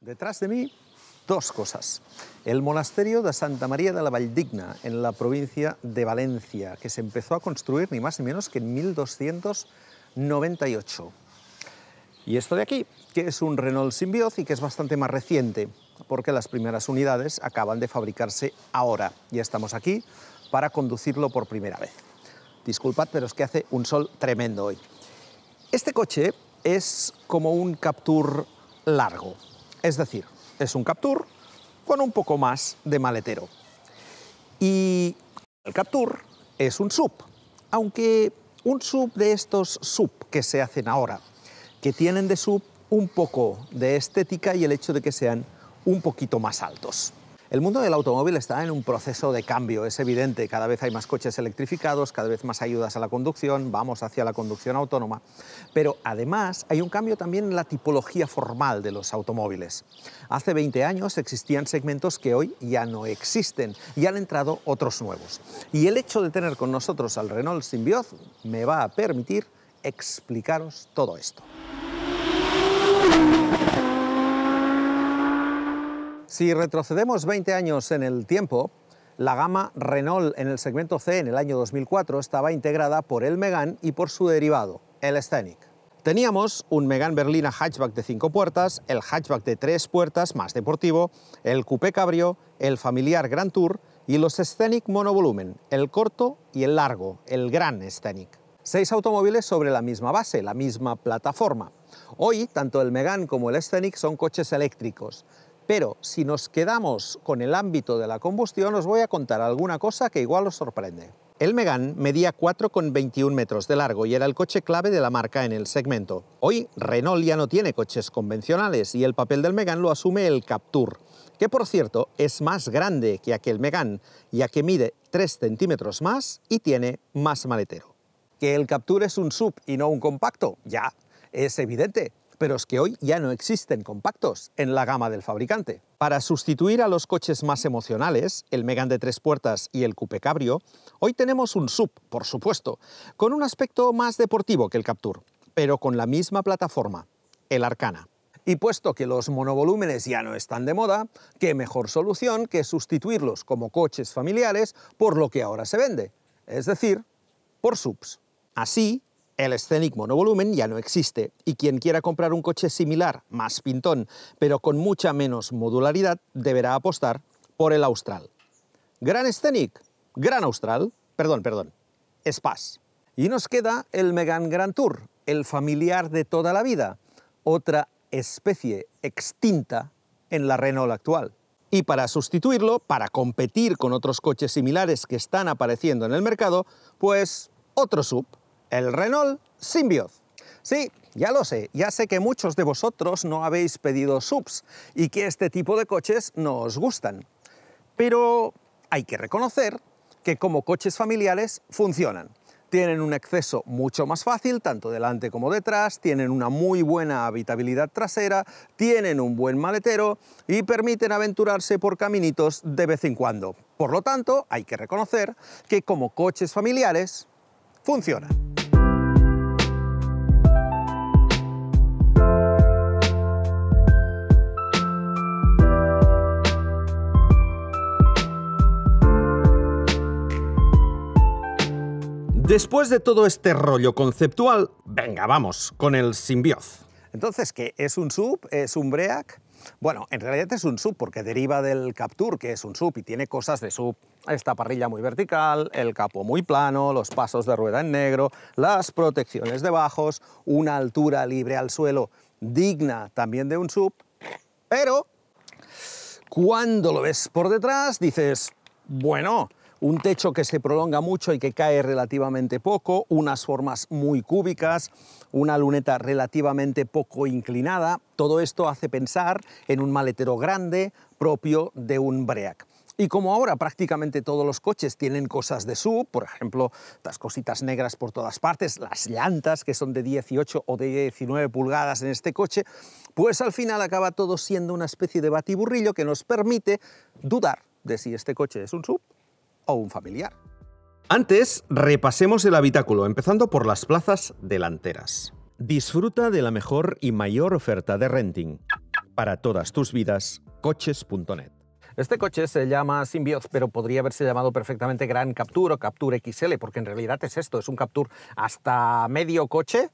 Detrás de mí, dos cosas. El monasterio de Santa María de la Valdigna, en la provincia de Valencia, que se empezó a construir ni más ni menos que en 1298. Y esto de aquí, que es un Renault Symbioz y que es bastante más reciente, porque las primeras unidades acaban de fabricarse ahora. Ya estamos aquí para conducirlo por primera vez. Disculpad, pero es que hace un sol tremendo hoy. Este coche es como un Captur largo, es decir, es un Captur con un poco más de maletero. Y el Captur es un sub, aunque un sub de estos sub que se hacen ahora, que tienen de sub un poco de estética y el hecho de que sean un poquito más altos. El mundo del automóvil está en un proceso de cambio, es evidente. Cada vez hay más coches electrificados, cada vez más ayudas a la conducción, vamos hacia la conducción autónoma. Pero además hay un cambio también en la tipología formal de los automóviles. Hace 20 años existían segmentos que hoy ya no existen y han entrado otros nuevos. Y el hecho de tener con nosotros al Renault Symbioz me va a permitir explicaros todo esto. Si retrocedemos 20 años en el tiempo, la gama Renault en el segmento C en el año 2004 estaba integrada por el Megane y por su derivado, el Scenic. Teníamos un Megane Berlina hatchback de 5 puertas, el hatchback de 3 puertas más deportivo, el coupé cabrio, el familiar Grand Tour y los Scenic monovolumen, el corto y el largo, el Gran Scenic. Seis automóviles sobre la misma base, la misma plataforma. Hoy, tanto el Megane como el Scenic son coches eléctricos. Pero si nos quedamos con el ámbito de la combustión, os voy a contar alguna cosa que igual os sorprende. El Megan medía 4,21 metros de largo y era el coche clave de la marca en el segmento. Hoy Renault ya no tiene coches convencionales y el papel del Megan lo asume el Capture, que por cierto es más grande que aquel Megan, ya que mide 3 centímetros más y tiene más maletero. Que el Captur es un sub y no un compacto, ya, es evidente, pero es que hoy ya no existen compactos en la gama del fabricante. Para sustituir a los coches más emocionales, el Megan de tres puertas y el Coupe Cabrio, hoy tenemos un sub, por supuesto, con un aspecto más deportivo que el Captur, pero con la misma plataforma, el Arcana. Y puesto que los monovolúmenes ya no están de moda, qué mejor solución que sustituirlos como coches familiares por lo que ahora se vende, es decir, por subs. Así, el Scenic monovolumen ya no existe y quien quiera comprar un coche similar, más pintón, pero con mucha menos modularidad, deberá apostar por el Austral. Gran Scenic, Gran Austral, perdón, perdón, Spas. Y nos queda el Megan Grand Tour, el familiar de toda la vida, otra especie extinta en la Renault actual. Y para sustituirlo, para competir con otros coches similares que están apareciendo en el mercado, pues otro sub, el Renault Symbioz. Sí, ya lo sé, ya sé que muchos de vosotros no habéis pedido subs y que este tipo de coches no os gustan. Pero hay que reconocer que como coches familiares funcionan. Tienen un acceso mucho más fácil, tanto delante como detrás, tienen una muy buena habitabilidad trasera, tienen un buen maletero y permiten aventurarse por caminitos de vez en cuando. Por lo tanto, hay que reconocer que como coches familiares funcionan. Después de todo este rollo conceptual, venga, vamos con el simbioz. Entonces, ¿qué es un sub? ¿Es un break? Bueno, en realidad es un sub porque deriva del Capture, que es un sub y tiene cosas de sub. Esta parrilla muy vertical, el capo muy plano, los pasos de rueda en negro, las protecciones de bajos, una altura libre al suelo digna también de un sub. Pero cuando lo ves por detrás dices, bueno, un techo que se prolonga mucho y que cae relativamente poco, unas formas muy cúbicas, una luneta relativamente poco inclinada. Todo esto hace pensar en un maletero grande propio de un Break. Y como ahora prácticamente todos los coches tienen cosas de sub, por ejemplo, las cositas negras por todas partes, las llantas que son de 18 o de 19 pulgadas en este coche, pues al final acaba todo siendo una especie de batiburrillo que nos permite dudar de si este coche es un sub o un familiar. Antes, repasemos el habitáculo, empezando por las plazas delanteras. Disfruta de la mejor y mayor oferta de renting. Para todas tus vidas, coches.net. Este coche se llama Symbioz, pero podría haberse llamado perfectamente Gran Capture o Capture XL, porque en realidad es esto, es un Capture hasta medio coche,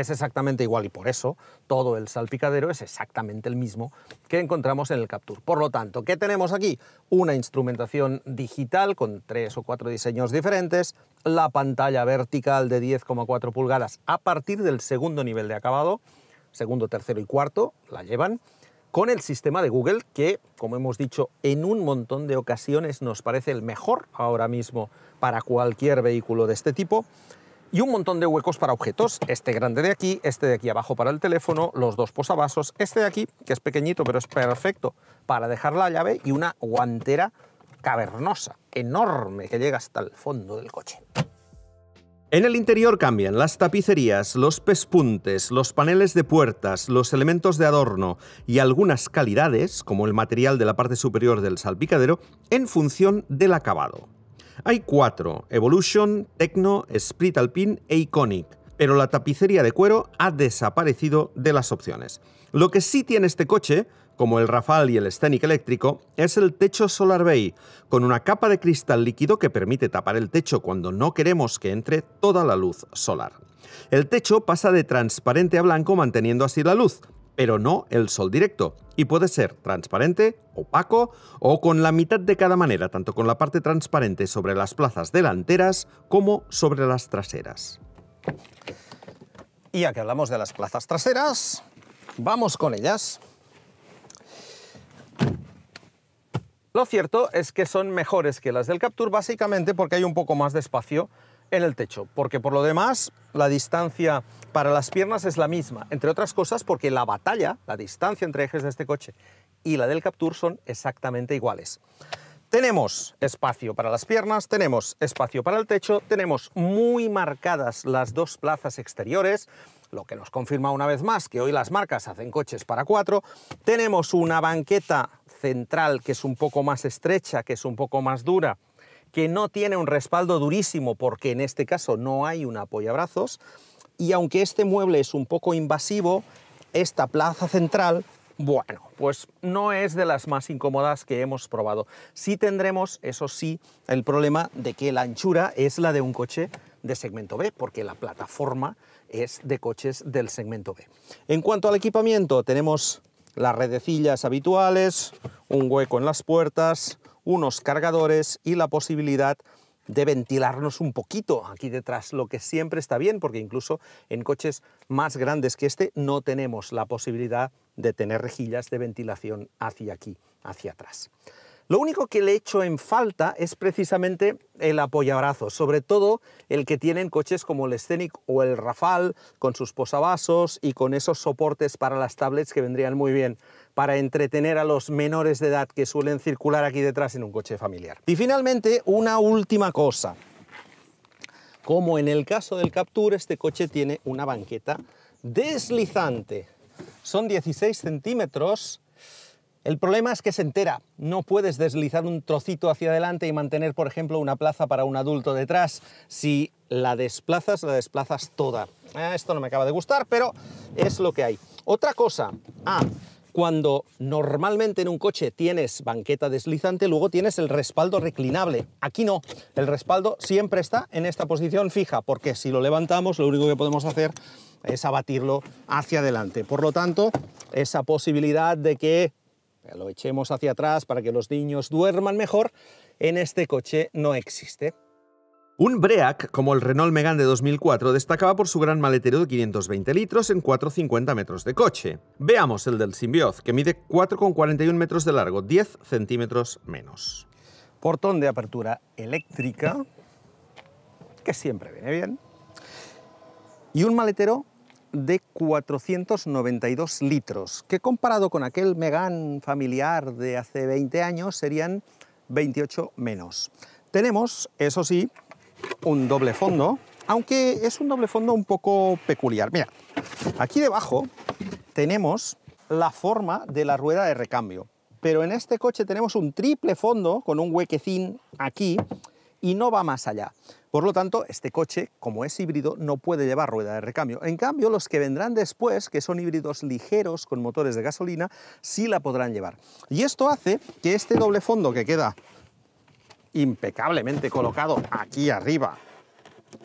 es exactamente igual y por eso todo el salpicadero es exactamente el mismo que encontramos en el Capture. Por lo tanto, ¿qué tenemos aquí? Una instrumentación digital con tres o cuatro diseños diferentes, la pantalla vertical de 10,4 pulgadas a partir del segundo nivel de acabado, segundo, tercero y cuarto la llevan, con el sistema de Google que, como hemos dicho en un montón de ocasiones, nos parece el mejor ahora mismo para cualquier vehículo de este tipo, y un montón de huecos para objetos. Este grande de aquí, este de aquí abajo para el teléfono, los dos posavasos, este de aquí, que es pequeñito pero es perfecto para dejar la llave, y una guantera cavernosa, enorme, que llega hasta el fondo del coche. En el interior cambian las tapicerías, los pespuntes, los paneles de puertas, los elementos de adorno y algunas calidades, como el material de la parte superior del salpicadero, en función del acabado. Hay cuatro, Evolution, Tecno, Split Alpine e Iconic, pero la tapicería de cuero ha desaparecido de las opciones. Lo que sí tiene este coche, como el Rafale y el Scenic eléctrico, es el techo Solar Bay, con una capa de cristal líquido que permite tapar el techo cuando no queremos que entre toda la luz solar. El techo pasa de transparente a blanco manteniendo así la luz, pero no el sol directo, y puede ser transparente, opaco o con la mitad de cada manera, tanto con la parte transparente sobre las plazas delanteras como sobre las traseras. Y ya que hablamos de las plazas traseras, vamos con ellas. Lo cierto es que son mejores que las del Capture básicamente porque hay un poco más de espacio en el techo, porque por lo demás la distancia para las piernas es la misma, entre otras cosas porque la batalla, la distancia entre ejes de este coche y la del Captur son exactamente iguales. Tenemos espacio para las piernas, tenemos espacio para el techo, tenemos muy marcadas las dos plazas exteriores, lo que nos confirma una vez más que hoy las marcas hacen coches para cuatro. Tenemos una banqueta central que es un poco más estrecha, que es un poco más dura, que no tiene un respaldo durísimo porque en este caso no hay un apoyabrazos. Y aunque este mueble es un poco invasivo, esta plaza central, bueno, pues no es de las más incómodas que hemos probado. Sí tendremos, eso sí, el problema de que la anchura es la de un coche de segmento B, porque la plataforma es de coches del segmento B. En cuanto al equipamiento, tenemos las redecillas habituales, un hueco en las puertas, unos cargadores y la posibilidad de ventilarnos un poquito aquí detrás, lo que siempre está bien, porque incluso en coches más grandes que este no tenemos la posibilidad de tener rejillas de ventilación hacia aquí, hacia atrás. Lo único que le echo en falta es precisamente el apoyabrazo, sobre todo el que tienen coches como el Scenic o el Rafale, con sus posavasos y con esos soportes para las tablets que vendrían muy bien para entretener a los menores de edad que suelen circular aquí detrás en un coche familiar. Y finalmente, una última cosa. Como en el caso del Capture, este coche tiene una banqueta deslizante. Son 16 centímetros. El problema es que se entera. No puedes deslizar un trocito hacia adelante y mantener, por ejemplo, una plaza para un adulto detrás. Si la desplazas, la desplazas toda. Ah, esto no me acaba de gustar, pero es lo que hay. Otra cosa. Ah, cuando normalmente en un coche tienes banqueta deslizante, luego tienes el respaldo reclinable. Aquí no, el respaldo siempre está en esta posición fija, porque si lo levantamos lo único que podemos hacer es abatirlo hacia adelante. Por lo tanto, esa posibilidad de que lo echemos hacia atrás para que los niños duerman mejor, en este coche no existe. Un Break, como el Renault Megane de 2004, destacaba por su gran maletero de 520 litros en 4,50 metros de coche. Veamos el del Symbioz, que mide 4,41 metros de largo, 10 centímetros menos. Portón de apertura eléctrica, que siempre viene bien. Y un maletero de 492 litros, que comparado con aquel Megane familiar de hace 20 años serían 28 menos. Tenemos, eso sí, un doble fondo, aunque es un doble fondo un poco peculiar. Mira, aquí debajo tenemos la forma de la rueda de recambio, pero en este coche tenemos un triple fondo con un huequecín aquí y no va más allá. Por lo tanto, este coche, como es híbrido, no puede llevar rueda de recambio. En cambio, los que vendrán después, que son híbridos ligeros con motores de gasolina, sí la podrán llevar. Y esto hace que este doble fondo que queda impecablemente colocado aquí arriba,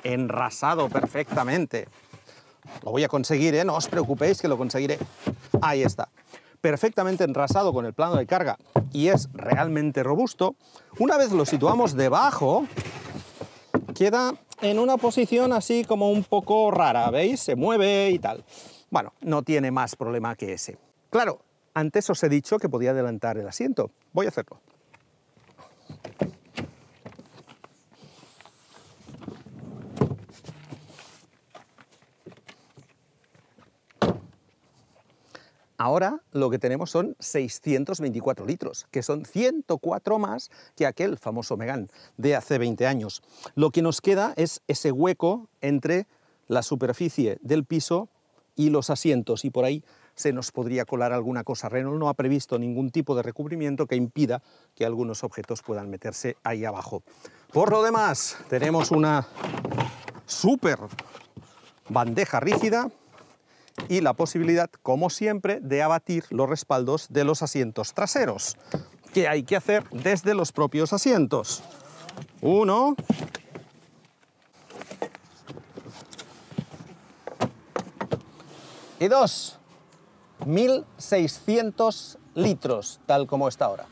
enrasado perfectamente. Lo voy a conseguir, ¿eh? no os preocupéis que lo conseguiré. Ahí está. Perfectamente enrasado con el plano de carga y es realmente robusto. Una vez lo situamos debajo, queda en una posición así como un poco rara, ¿veis? Se mueve y tal. Bueno, no tiene más problema que ese. Claro, antes os he dicho que podía adelantar el asiento. Voy a hacerlo. Ahora lo que tenemos son 624 litros, que son 104 más que aquel famoso Megan de hace 20 años. Lo que nos queda es ese hueco entre la superficie del piso y los asientos, y por ahí se nos podría colar alguna cosa. Renault no ha previsto ningún tipo de recubrimiento que impida que algunos objetos puedan meterse ahí abajo. Por lo demás, tenemos una súper bandeja rígida y la posibilidad, como siempre, de abatir los respaldos de los asientos traseros, que hay que hacer desde los propios asientos. Uno. Y dos. 1.600 litros, tal como está ahora.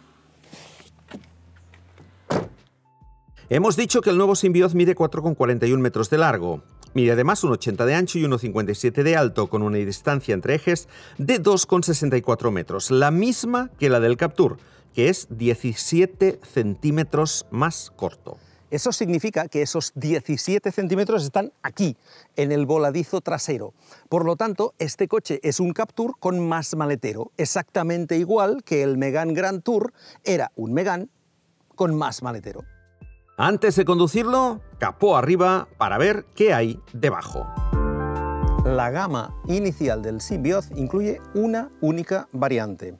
Hemos dicho que el nuevo Symbioz mide 4,41 metros de largo. Mide además un 80 de ancho y 1,57 de alto, con una distancia entre ejes de 2,64 metros, la misma que la del Captur, que es 17 centímetros más corto. Eso significa que esos 17 centímetros están aquí, en el voladizo trasero. Por lo tanto, este coche es un Captur con más maletero, exactamente igual que el Megan Grand Tour era un Megan con más maletero. Antes de conducirlo, capó arriba para ver qué hay debajo. La gama inicial del Symbioz incluye una única variante,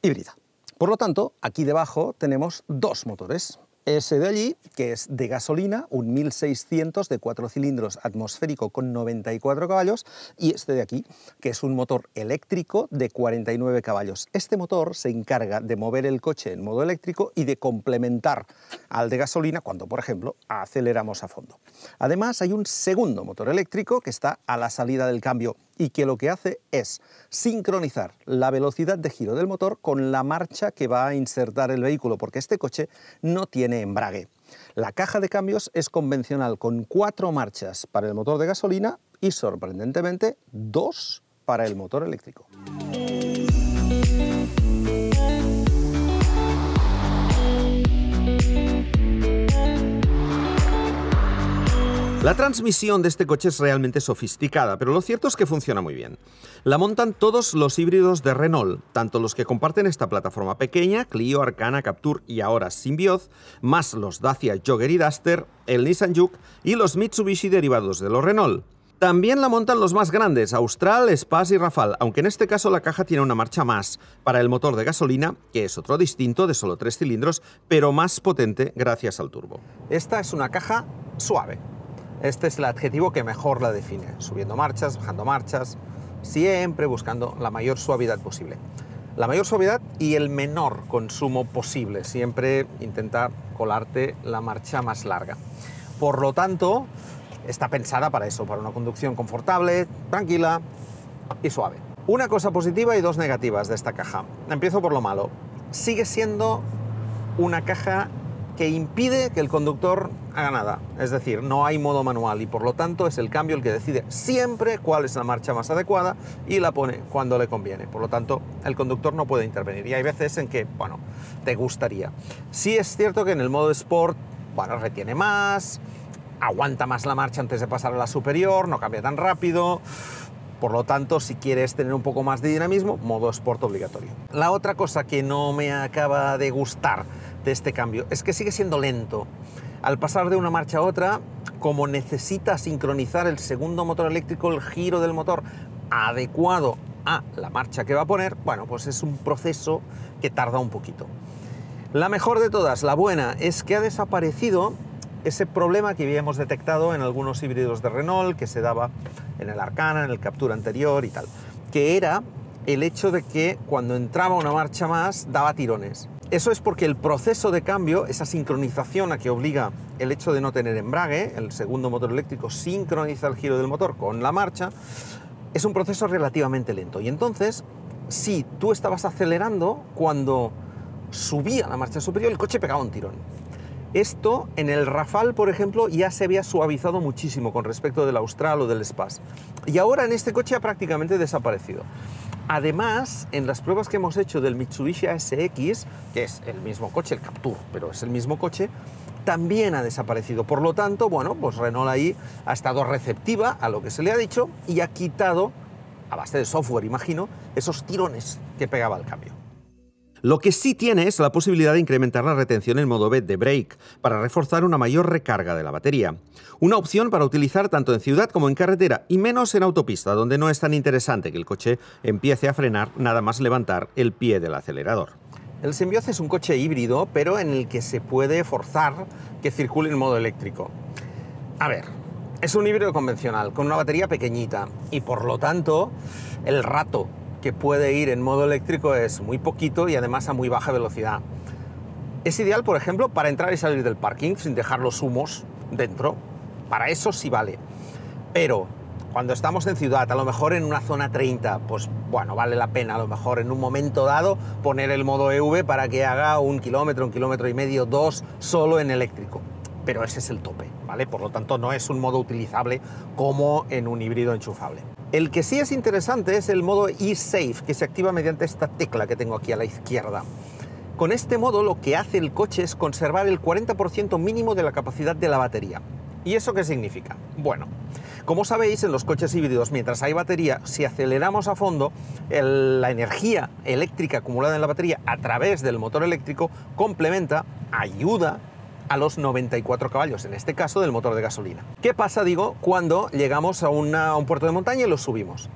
híbrida. Por lo tanto, aquí debajo tenemos dos motores. Ese de allí, que es de gasolina, un 1600 de cuatro cilindros atmosférico con 94 caballos, y este de aquí, que es un motor eléctrico de 49 caballos. Este motor se encarga de mover el coche en modo eléctrico y de complementar al de gasolina cuando, por ejemplo, aceleramos a fondo. Además, hay un segundo motor eléctrico que está a la salida del cambio y que lo que hace es sincronizar la velocidad de giro del motor con la marcha que va a insertar el vehículo, porque este coche no tiene embrague. La caja de cambios es convencional con cuatro marchas para el motor de gasolina y, sorprendentemente, dos para el motor eléctrico. La transmisión de este coche es realmente sofisticada, pero lo cierto es que funciona muy bien. La montan todos los híbridos de Renault, tanto los que comparten esta plataforma pequeña, Clio, Arcana, Captur y ahora Symbioz, más los Dacia Jogger y Duster, el Nissan Juke y los Mitsubishi derivados de los Renault. También la montan los más grandes, Austral, Spas y Rafal, aunque en este caso la caja tiene una marcha más para el motor de gasolina, que es otro distinto de solo tres cilindros, pero más potente gracias al turbo. Esta es una caja suave, este es el adjetivo que mejor la define, subiendo marchas, bajando marchas, siempre buscando la mayor suavidad posible. La mayor suavidad y el menor consumo posible, siempre intenta colarte la marcha más larga. Por lo tanto, está pensada para eso, para una conducción confortable, tranquila y suave. Una cosa positiva y dos negativas de esta caja. Empiezo por lo malo. Sigue siendo una caja que impide que el conductor haga nada. Es decir, no hay modo manual y por lo tanto es el cambio el que decide siempre cuál es la marcha más adecuada y la pone cuando le conviene. Por lo tanto, el conductor no puede intervenir. Y hay veces en que, bueno, te gustaría. Sí es cierto que en el modo Sport, bueno, retiene más, aguanta más la marcha antes de pasar a la superior, no cambia tan rápido. Por lo tanto, si quieres tener un poco más de dinamismo, modo Sport obligatorio. La otra cosa que no me acaba de gustar de este cambio es que sigue siendo lento. Al pasar de una marcha a otra, como necesita sincronizar el segundo motor eléctrico, el giro del motor adecuado a la marcha que va a poner, bueno, pues es un proceso que tarda un poquito. La mejor de todas, la buena, es que ha desaparecido ese problema que habíamos detectado en algunos híbridos de Renault, que se daba en el Arcana, en el Captura anterior y tal, que era el hecho de que cuando entraba una marcha más daba tirones. Eso es porque el proceso de cambio, esa sincronización a que obliga el hecho de no tener embrague, el segundo motor eléctrico sincroniza el giro del motor con la marcha, es un proceso relativamente lento. Y entonces, si tú estabas acelerando, cuando subía la marcha superior, el coche pegaba un tirón. Esto en el Rafal, por ejemplo, ya se había suavizado muchísimo con respecto del Austral o del Spas. Y ahora en este coche ha prácticamente desaparecido. Además, en las pruebas que hemos hecho del Mitsubishi SX, que es el mismo coche, el Captur, pero es el mismo coche, también ha desaparecido. Por lo tanto, bueno, pues Renault ahí ha estado receptiva a lo que se le ha dicho y ha quitado, a base de software, imagino, esos tirones que pegaba el cambio. Lo que sí tiene es la posibilidad de incrementar la retención en modo B de brake, para reforzar una mayor recarga de la batería. Una opción para utilizar tanto en ciudad como en carretera y menos en autopista, donde no es tan interesante que el coche empiece a frenar nada más levantar el pie del acelerador. El Symbioz es un coche híbrido, pero en el que se puede forzar que circule en modo eléctrico. A ver, es un híbrido convencional, con una batería pequeñita, y por lo tanto, el rato que puede ir en modo eléctrico es muy poquito y además a muy baja velocidad. Es ideal, por ejemplo, para entrar y salir del parking sin dejar los humos dentro. Para eso sí vale. Pero cuando estamos en ciudad, a lo mejor en una zona 30, pues bueno, vale la pena a lo mejor en un momento dado poner el modo EV para que haga un kilómetro, un kilómetro y medio, dos solo en eléctrico. Pero ese es el tope, ¿vale? Por lo tanto, no es un modo utilizable como en un híbrido enchufable. El que sí es interesante es el modo eSafe, que se activa mediante esta tecla que tengo aquí a la izquierda. Con este modo lo que hace el coche es conservar el 40% mínimo de la capacidad de la batería. ¿Y eso qué significa? Bueno, como sabéis, en los coches híbridos, mientras hay batería, si aceleramos a fondo, la energía eléctrica acumulada en la batería a través del motor eléctrico complementa, ayuda a los 94 caballos, en este caso del motor de gasolina. ¿Qué pasa, digo, cuando llegamos a, un puerto de montaña y lo subimos?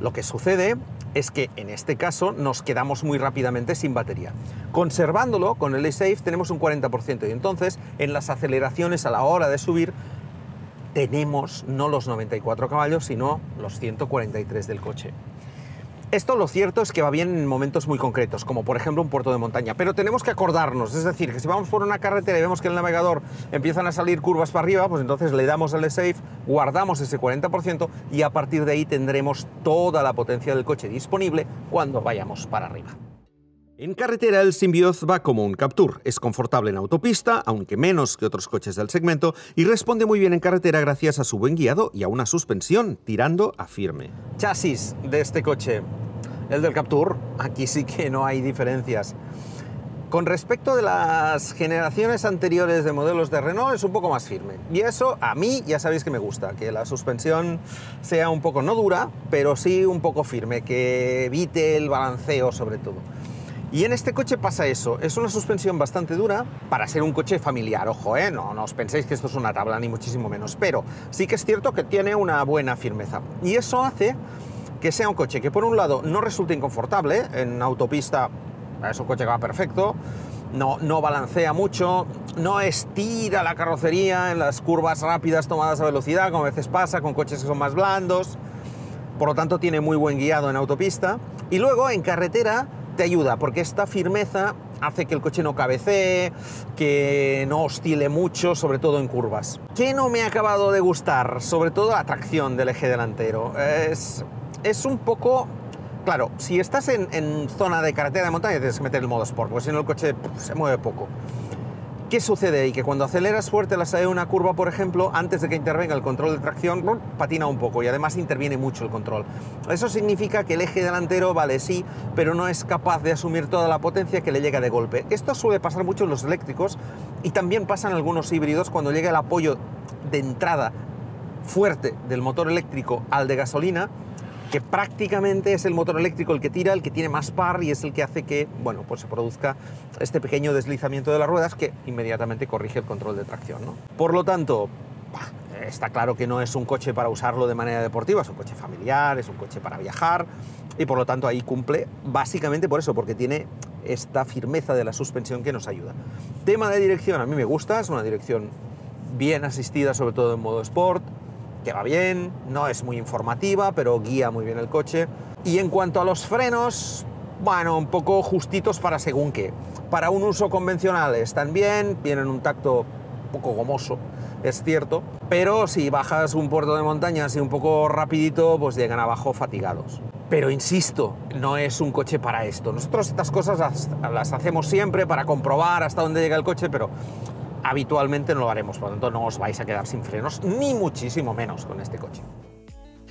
Lo que sucede es que en este caso nos quedamos muy rápidamente sin batería. Conservándolo con el E-Safe tenemos un 40% y entonces en las aceleraciones a la hora de subir tenemos no los 94 caballos sino los 143 del coche. Esto lo cierto es que va bien en momentos muy concretos, como por ejemplo un puerto de montaña, pero tenemos que acordarnos, es decir, que si vamos por una carretera y vemos que el navegador empiezan a salir curvas para arriba, pues entonces le damos al safe, guardamos ese 40% y a partir de ahí tendremos toda la potencia del coche disponible cuando vayamos para arriba. En carretera el Symbioz va como un Captur, es confortable en autopista, aunque menos que otros coches del segmento, y responde muy bien en carretera gracias a su buen guiado y a una suspensión tirando a firme. Chasis de este coche, el del Captur, aquí sí que no hay diferencias. Con respecto de las generaciones anteriores de modelos de Renault es un poco más firme. Y eso a mí ya sabéis que me gusta, que la suspensión sea un poco no dura, pero sí un poco firme, que evite el balanceo sobre todo. Y en este coche pasa eso, es una suspensión bastante dura para ser un coche familiar, ojo, ¿eh? no, no os penséis que esto es una tabla ni muchísimo menos, pero sí que es cierto que tiene una buena firmeza y eso hace que sea un coche que por un lado no resulte inconfortable, en autopista es un coche que va perfecto, no, no balancea mucho, no estira la carrocería en las curvas rápidas tomadas a velocidad, como a veces pasa con coches que son más blandos, por lo tanto tiene muy buen guiado en autopista y luego en carretera te ayuda, porque esta firmeza hace que el coche no cabecee, que no oscile mucho, sobre todo en curvas. ¿Qué no me ha acabado de gustar? Sobre todo la tracción del eje delantero. Es, un poco... Claro, si estás en, zona de carretera de montaña tienes que meter el modo sport, porque si no el coche se mueve poco. ¿Qué sucede ahí? Que cuando aceleras fuerte la salida de una curva, por ejemplo, antes de que intervenga el control de tracción, patina un poco y además interviene mucho el control. Eso significa que el eje delantero, vale, sí, pero no es capaz de asumir toda la potencia que le llega de golpe. Esto suele pasar mucho en los eléctricos y también pasa en algunos híbridos cuando llega el apoyo de entrada fuerte del motor eléctrico al de gasolina, que prácticamente es el motor eléctrico el que tira, el que tiene más par y es el que hace que, bueno, pues se produzca este pequeño deslizamiento de las ruedas que inmediatamente corrige el control de tracción. Por lo tanto, está claro que no es un coche para usarlo de manera deportiva, es un coche familiar, es un coche para viajar y por lo tanto ahí cumple básicamente por eso, porque tiene esta firmeza de la suspensión que nos ayuda. Tema de dirección, a mí me gusta, es una dirección bien asistida, sobre todo en modo sport, que va bien, no es muy informativa, pero guía muy bien el coche. Y en cuanto a los frenos, bueno, un poco justitos para según qué. Para un uso convencional están bien, tienen un tacto poco gomoso, es cierto, pero si bajas un puerto de montaña así un poco rapidito, pues llegan abajo fatigados. Pero insisto, no es un coche para esto. Nosotros estas cosas las, las hacemos siempre para comprobar hasta dónde llega el coche, pero habitualmente no lo haremos, por lo tanto no os vais a quedar sin frenos, ni muchísimo menos con este coche.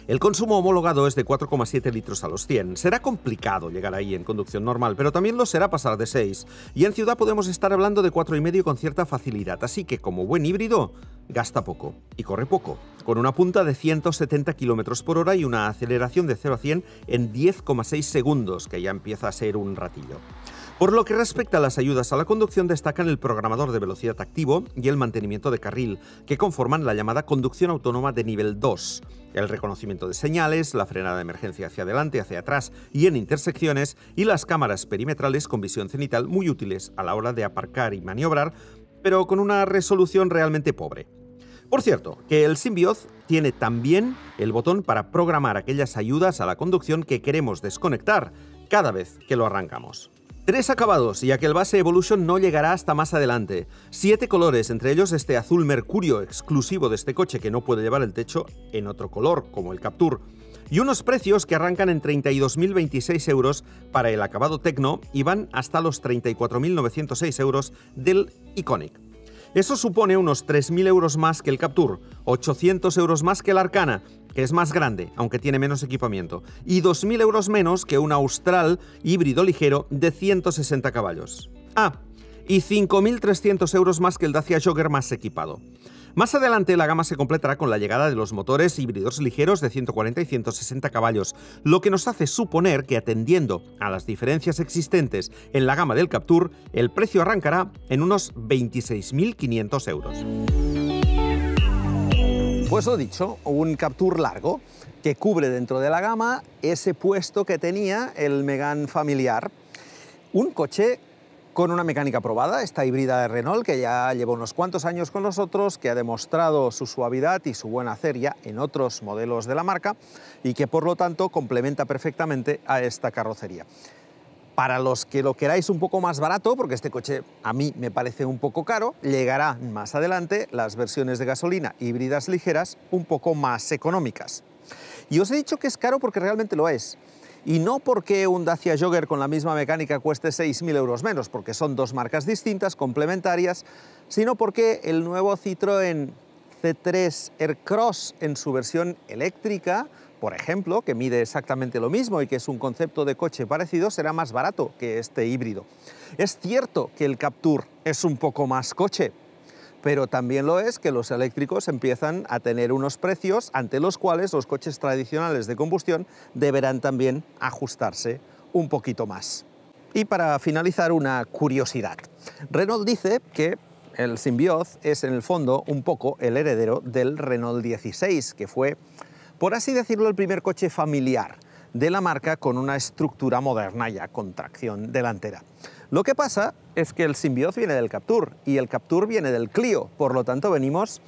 El consumo homologado es de 4,7 litros a los 100. Será complicado llegar ahí en conducción normal, pero también lo será pasar de 6. Y en ciudad podemos estar hablando de 4,5 con cierta facilidad, así que como buen híbrido, gasta poco y corre poco, con una punta de 170 km por hora y una aceleración de 0 a 100 en 10,6 segundos, que ya empieza a ser un ratillo. Por lo que respecta a las ayudas a la conducción, destacan el programador de velocidad activo y el mantenimiento de carril, que conforman la llamada conducción autónoma de nivel 2. El reconocimiento de señales, la frenada de emergencia hacia adelante, hacia atrás y en intersecciones, y las cámaras perimetrales con visión cenital muy útiles a la hora de aparcar y maniobrar, pero con una resolución realmente pobre. Por cierto, que el Symbioz tiene también el botón para programar aquellas ayudas a la conducción que queremos desconectar cada vez que lo arrancamos. Tres acabados, ya que el base Evolution no llegará hasta más adelante. Siete colores, entre ellos este azul mercurio exclusivo de este coche que no puede llevar el techo en otro color, como el Captur. Y unos precios que arrancan en 32.026 euros para el acabado Tecno y van hasta los 34.906 euros del Iconic. Eso supone unos 3.000 euros más que el Captur, 800 euros más que el Arcana que es más grande, aunque tiene menos equipamiento, y 2.000 euros menos que un Austral híbrido ligero de 160 caballos. Ah, y 5.300 euros más que el Dacia Jogger más equipado. Más adelante la gama se completará con la llegada de los motores híbridos ligeros de 140 y 160 caballos, lo que nos hace suponer que atendiendo a las diferencias existentes en la gama del Captur, el precio arrancará en unos 26.500 euros. Pues lo dicho, un Captur largo que cubre dentro de la gama ese puesto que tenía el Megan familiar. Un coche con una mecánica probada, esta híbrida de Renault, que ya lleva unos cuantos años con nosotros, que ha demostrado su suavidad y su buena hacer en otros modelos de la marca y que por lo tanto complementa perfectamente a esta carrocería. Para los que lo queráis un poco más barato, porque este coche a mí me parece un poco caro, llegará más adelante las versiones de gasolina híbridas ligeras un poco más económicas. Y os he dicho que es caro porque realmente lo es. Y no porque un Dacia Jogger con la misma mecánica cueste 6.000 euros menos, porque son dos marcas distintas, complementarias, sino porque el nuevo Citroën C3 Aircross en su versión eléctrica por ejemplo, que mide exactamente lo mismo y que es un concepto de coche parecido, será más barato que este híbrido. Es cierto que el Captur es un poco más coche, pero también lo es que los eléctricos empiezan a tener unos precios ante los cuales los coches tradicionales de combustión deberán también ajustarse un poquito más. Y para finalizar, una curiosidad. Renault dice que el Symbioz es en el fondo un poco el heredero del Renault 16, que fue por así decirlo, el primer coche familiar de la marca con una estructura moderna ya con tracción delantera. Lo que pasa es que el Symbioz viene del Captur y el Captur viene del Clio, por lo tanto venimos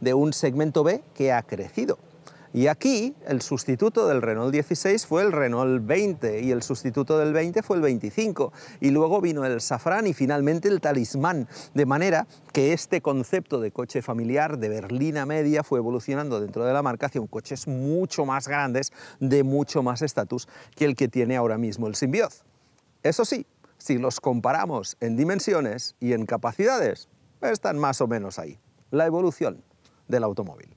de un segmento B que ha crecido. Y aquí el sustituto del Renault 16 fue el Renault 20 y el sustituto del 20 fue el 25. Y luego vino el Safran y finalmente el Talismán. De manera que este concepto de coche familiar de berlina media fue evolucionando dentro de la marca hacia un coches mucho más grandes, de mucho más estatus que el que tiene ahora mismo el Symbioz. Eso sí, si los comparamos en dimensiones y en capacidades, están más o menos ahí. La evolución del automóvil.